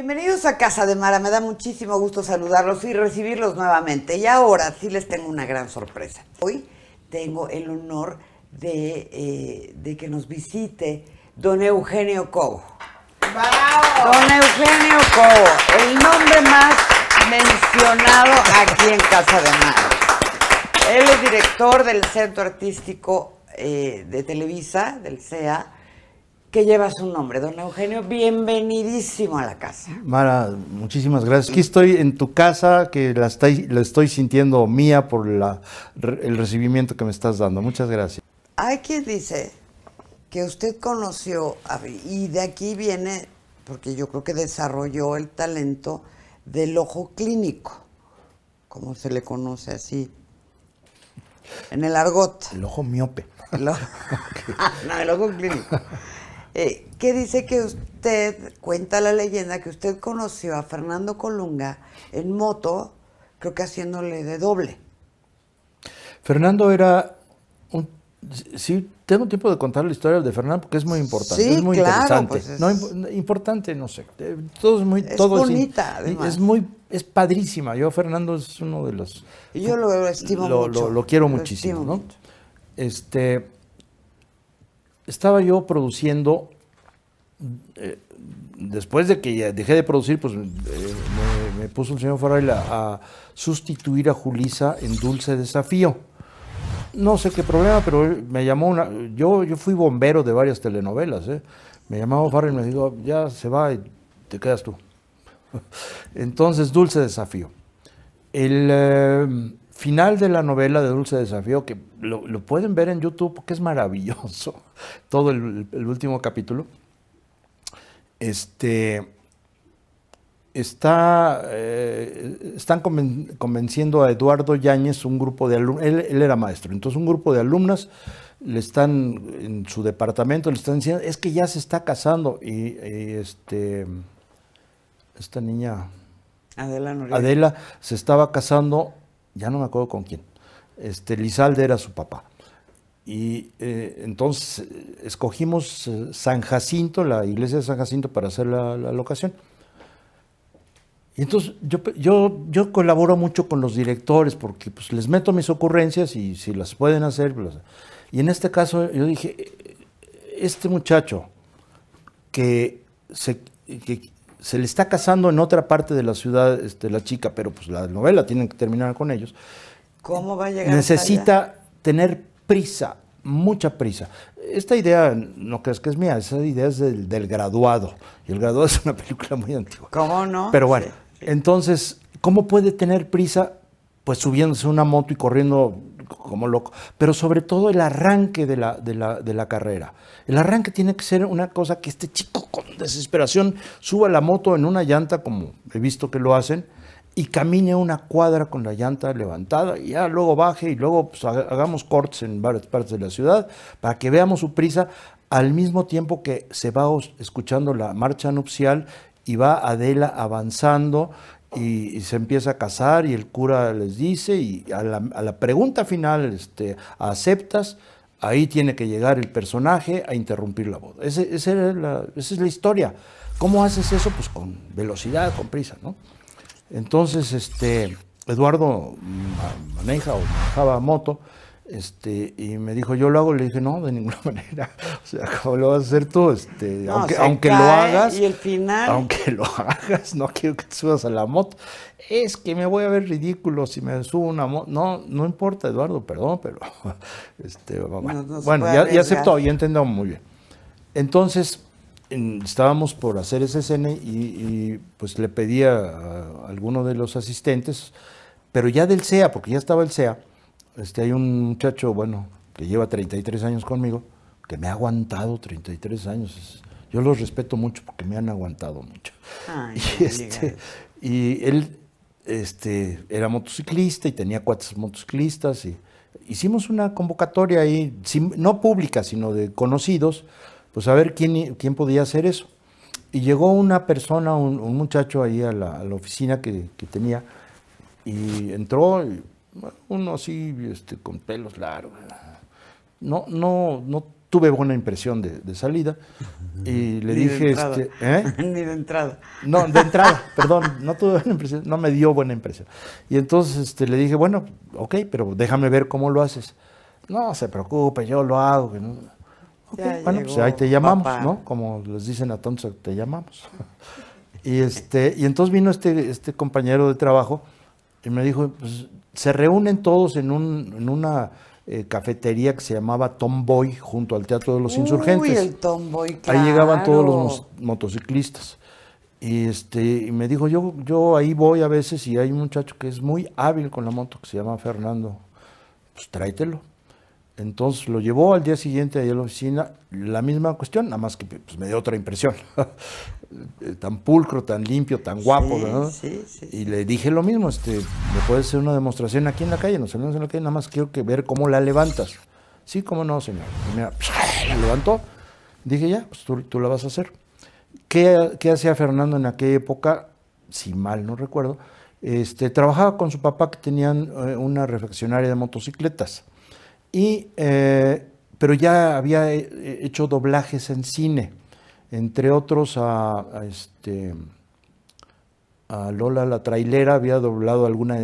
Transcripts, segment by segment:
Bienvenidos a Casa de Mara, me da muchísimo gusto saludarlos y recibirlos nuevamente. Y ahora sí les tengo una gran sorpresa. Hoy tengo el honor de, eh, que nos visite don Eugenio Cobo. ¡Bravo! Don Eugenio Cobo, el nombre más mencionado aquí en Casa de Mara. Él es director del Centro Artístico eh, de Televisa, del CEA que lleva su nombre. Don Eugenio, bienvenidísimo a la casa. Mara, muchísimas gracias. Aquí estoy en tu casa, que la, estoy sintiendo mía por la, el recibimiento que me estás dando. Muchas gracias. Hay quien dice que usted conoció, y de aquí viene, porque yo creo que desarrolló el talento del ojo clínico, como se le conoce así en el argot. El ojo miope. El no, el ojo clínico. Eh, ¿Qué dice que usted, cuenta la leyenda, que usted conoció a Fernando Colunga en moto, creo que haciéndole de doble. Fernando era un... Sí, tengo tiempo de contar la historia de Fernando porque es muy importante, es muy interesante. Pues importante, no sé. Eh, todo es muy, es bonita, es, además. es muy, es padrísima. Yo Fernando es uno de los. Yo lo estimo lo, mucho. Lo, quiero muchísimo, ¿no? Este, estaba yo produciendo, eh, después de que dejé de producir, pues eh, me, puso el señor Farrell a, sustituir a Julisa en Dulce Desafío. No sé qué problema, pero me llamó una. Yo, yo fui bombero de varias telenovelas. Eh. Me llamaba Farrell y me dijo: Ya se va y te quedas tú. Entonces, Dulce Desafío. El eh, final de la novela de Dulce Desafío, que lo, pueden ver en YouTube porque es maravilloso, todo el, último capítulo, este, está, eh, están convenciendo a Eduardo Yáñez, un grupo de alumnos, él, era maestro, entonces un grupo de alumnas le están en su departamento, le están diciendo, es que ya se está casando y, este, esta niña... Adela se estaba casando ya no me acuerdo con quién, este, Lizalde era su papá. Y eh, entonces escogimos eh, San Jacinto, la iglesia de San Jacinto, para hacer la, locación. Y entonces yo, yo, colaboro mucho con los directores porque pues, les meto mis ocurrencias y si las pueden hacer. Pues, y en este caso yo dije, e, este muchacho que, se, que se le está casando en otra parte de la ciudad este, la chica, pero pues la novela tienen que terminar con ellos. ¿Cómo va a llegar? Necesita tener prisa, mucha prisa. Esta idea, no crees que es mía, esa idea es del, graduado. Y el graduado es una película muy antigua. ¿Cómo no? Pero bueno, entonces, ¿cómo puede tener prisa? Pues subiéndose a una moto y corriendo como loco, pero sobre todo el arranque de la, de, la, carrera. El arranque tiene que ser una cosa que este chico con desesperación suba la moto en una llanta, como he visto que lo hacen, y camine una cuadra con la llanta levantada, y ya luego baje y luego pues, hagamos cortes en varias partes de la ciudad para que veamos su prisa al mismo tiempo que se va escuchando la marcha nupcial y va Adela avanzando y, se empieza a casar y el cura les dice y a la, pregunta final este, aceptas, ahí tiene que llegar el personaje a interrumpir la boda. esa, es la, esa historia. ¿Cómo haces eso? Pues con velocidad, con prisa, ¿no? Entonces, este, Eduardo maneja o manejaba moto este, y me dijo, yo lo hago, le dije, no, de ninguna manera. O sea, ¿cómo lo vas a hacer tú? Este, aunque aunque lo hagas. Y final. Aunque lo hagas, no quiero que te subas a la moto. Es que me voy a ver ridículo si me subo una moto. No, no importa, Eduardo, perdón, pero. Este, bueno, ya, aceptó, ya entendió muy bien. Entonces, estábamos por hacer ese escena y, pues le pedía a, a alguno de los asistentes, pero ya del CEA, porque ya estaba el CEA este, hay un muchacho, bueno, que lleva 33 años conmigo, que me ha aguantado 33 años. Yo los respeto mucho porque me han aguantado mucho. y, este, y él este, era motociclista y tenía cuatro motociclistas. Y hicimos una convocatoria ahí, no pública, sino de conocidos, pues a ver quién, quién podía hacer eso. Y llegó una persona, un, muchacho ahí a la, oficina que, que, tenía, y entró, y uno así, este, con pelos largos. No, no, no tuve buena impresión de, de salida y le dije, este, ¿eh? Ni de entrada. No, de entrada, perdón, no tuve buena impresión, no me dio buena impresión. Y entonces este, le dije, bueno, ok, pero déjame ver cómo lo haces. No se preocupe, yo lo hago. bueno, pues ahí te llamamos, ¿no? Como les dicen a tontos, te llamamos. y, este, y entonces vino este, este compañero de trabajo y me dijo, pues, se reúnen todos en, un, en una eh, cafetería que se llamaba Tomboy junto al Teatro de los Uy, Insurgentes. El Ahí llegaban todos los motociclistas. Y, este, y me dijo, yo, yo ahí voy a veces y hay un muchacho que es muy hábil con la moto que se llama Fernando. Pues tráetelo. Entonces lo llevó al día siguiente ahí a la oficina, la misma cuestión, nada más que pues, me dio otra impresión. Eh, tan pulcro, tan limpio, tan guapo, ¿verdad? y le dije lo mismo, este, me puedes hacer una demostración aquí en la calle, nos salimos en la calle, nada más quiero que ver cómo la levantas. Sí, cómo no, señor. mira, pues, la levantó. Dije, ya, pues tú, la vas a hacer. ¿Qué, hacía Fernando en aquella época? Si mal no recuerdo, este, trabajaba con su papá que tenían eh, una refaccionaria de motocicletas. Y, eh, pero ya había eh, hecho doblajes en cine, entre otros a, este, a Lola la trailera, había doblado alguna,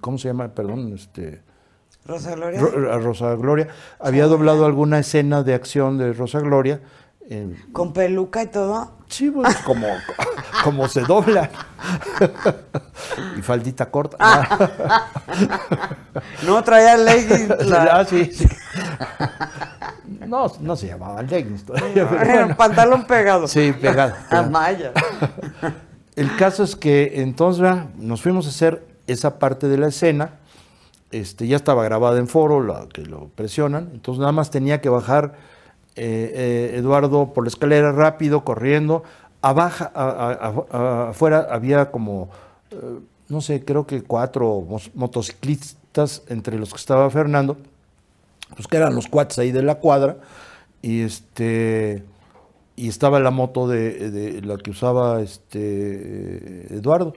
¿cómo se llama? Perdón, este... Rosa Gloria. Había doblado alguna escena de acción de Rosa Gloria ¿Con peluca y todo? Sí, pues como, como se dobla. y faldita corta. Ah. no traía leggings. Ah, sí, No, no se llamaba leggings todavía. pantalón pegado. Sí, pegado. A malla. El caso es que entonces nos fuimos a hacer esa parte de la escena. Este, ya estaba grabada en foro, que lo presionan. Entonces nada más tenía que bajar eh, eh, Eduardo por la escalera rápido, corriendo. Abaja, afuera había como, eh, no sé, creo que cuatro motociclistas, entre los que estaba Fernando, pues que eran los cuates ahí de la cuadra, y este y estaba la moto de, de la que usaba este Eduardo.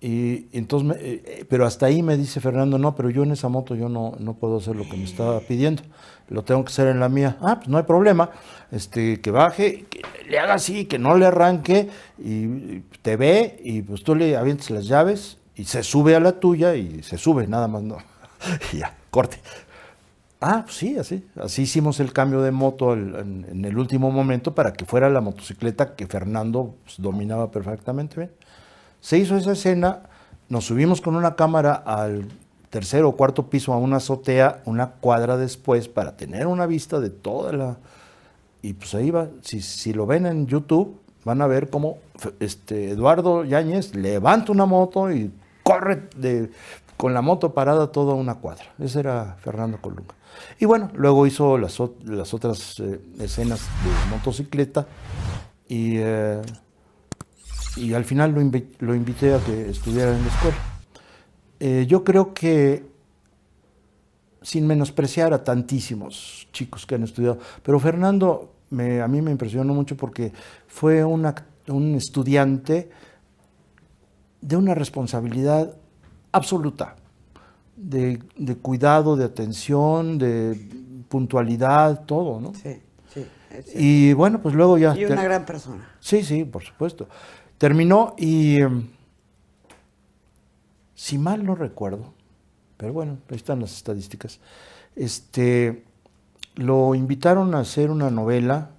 Y entonces, eh, eh, pero hasta ahí me dice Fernando, no, pero yo en esa moto yo no, puedo hacer lo que me estaba pidiendo, lo tengo que hacer en la mía. Ah, pues no hay problema, este, que baje, que le haga así, que no le arranque, y te ve, y pues tú le avientes las llaves, y se sube a la tuya, y se sube, nada más no. y ya, corte. Ah, pues sí, así. Así hicimos el cambio de moto en, el último momento para que fuera la motocicleta que Fernando pues, dominaba perfectamente bien. Se hizo esa escena, nos subimos con una cámara al tercer o cuarto piso a una azotea una cuadra después para tener una vista de toda la... Y pues ahí va, si, lo ven en YouTube, van a ver cómo este, Eduardo Yáñez levanta una moto y corre de, con la moto parada toda una cuadra. Ese era Fernando Colunga. Y bueno, luego hizo las, otras eh, escenas de motocicleta y... Eh, y al final lo, invité a que estudiara en la escuela. Eh, yo creo que, sin menospreciar a tantísimos chicos que han estudiado, pero Fernando me, a mí me impresionó mucho porque fue un estudiante de una responsabilidad absoluta, de, de cuidado, de atención, de puntualidad, todo, ¿no? Sí. Sí, y bueno, pues luego ya... Y una gran persona. Sí, sí, por supuesto. Terminó y, em, si mal no recuerdo, pero bueno, ahí están las estadísticas, este, lo invitaron a hacer una novela,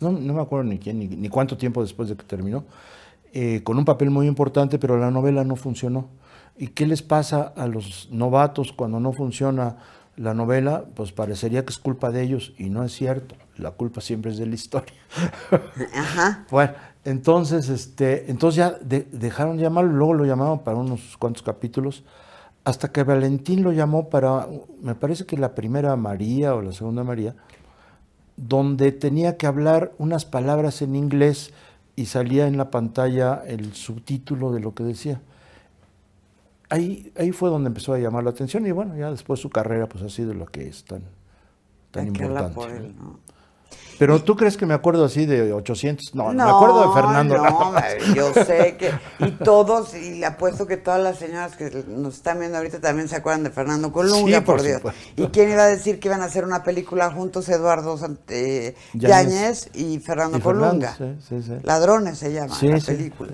no, me acuerdo ni quién, ni, cuánto tiempo después de que terminó, eh, con un papel muy importante, pero la novela no funcionó. ¿Y qué les pasa a los novatos cuando no funciona la novela, pues parecería que es culpa de ellos y no es cierto. La culpa siempre es de la historia. Ajá. bueno, entonces, este, entonces ya dejaron de llamarlo, luego lo llamaron para unos cuantos capítulos, hasta que Valentín lo llamó para, me parece que la primera María o la segunda María, donde tenía que hablar unas palabras en inglés y salía en la pantalla el subtítulo de lo que decía ahí, ahí fue donde empezó a llamar la atención y bueno, ya después su carrera pues ha sido lo que es tan, tan importante. Pero tú crees que me acuerdo así de 800? No, no me acuerdo de Fernando. No, yo sé que. Y todos, y le apuesto que todas las señoras que nos están viendo ahorita también se acuerdan de Fernando Colunga, por, Dios. ¿Y quién iba a decir que iban a hacer una película juntos Eduardo eh, Yáñez y Fernando Colunga? Ladrones se llama la película.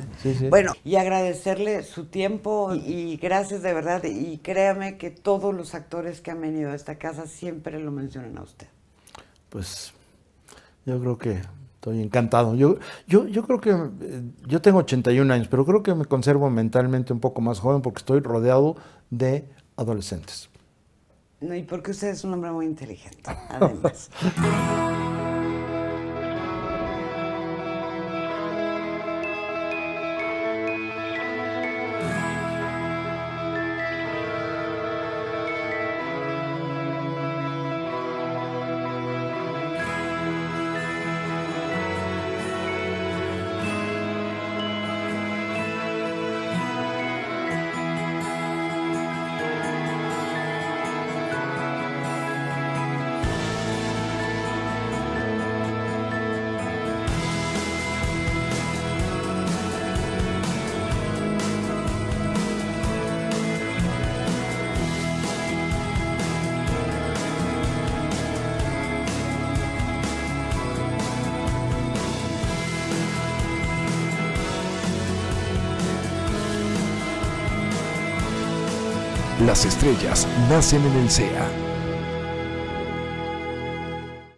Bueno, y agradecerle su tiempo y gracias de verdad. Y créame que todos los actores que han venido a esta casa siempre lo mencionan a usted. Pues yo creo que estoy encantado. Yo, yo, yo creo que eh, yo tengo 81 años, pero creo que me conservo mentalmente un poco más joven porque estoy rodeado de adolescentes. No, y porque usted es un hombre muy inteligente, además. Las estrellas nacen en el SEA.